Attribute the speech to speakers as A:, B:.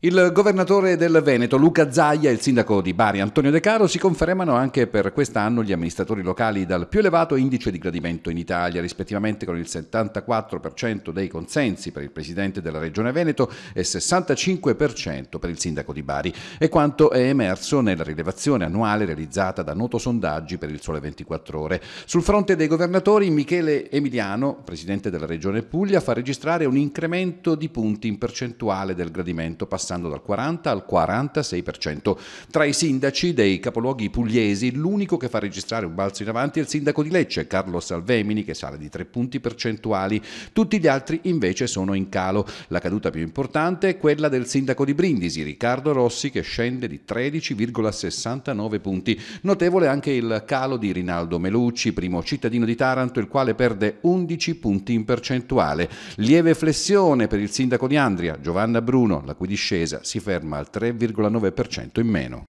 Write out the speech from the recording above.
A: Il governatore del Veneto Luca Zaia e il sindaco di Bari Antonio De Caro si confermano anche per quest'anno gli amministratori locali dal più elevato indice di gradimento in Italia, rispettivamente con il 74% dei consensi per il presidente della Regione Veneto e 65% per il sindaco di Bari. È quanto è emerso nella rilevazione annuale realizzata da Noto Sondaggi per il Sole 24 Ore. Sul fronte dei governatori, Michele Emiliano, presidente della Regione Puglia, fa registrare un incremento di punti in percentuale del gradimento passato passando dal 40 al 46%. Tra i sindaci dei capoluoghi pugliesi, l'unico che fa registrare un balzo in avanti è il sindaco di Lecce, Carlo Salvemini, che sale di 3 punti percentuali. Tutti gli altri invece sono in calo. La caduta più importante è quella del sindaco di Brindisi, Riccardo Rossi, che scende di 13,69 punti. Notevole anche il calo di Rinaldo Melucci, primo cittadino di Taranto, il quale perde 11 punti in percentuale. Lieve flessione per il sindaco di Andria, Giovanna Bruno, la cui discesa discesa si ferma al 3,9% in meno.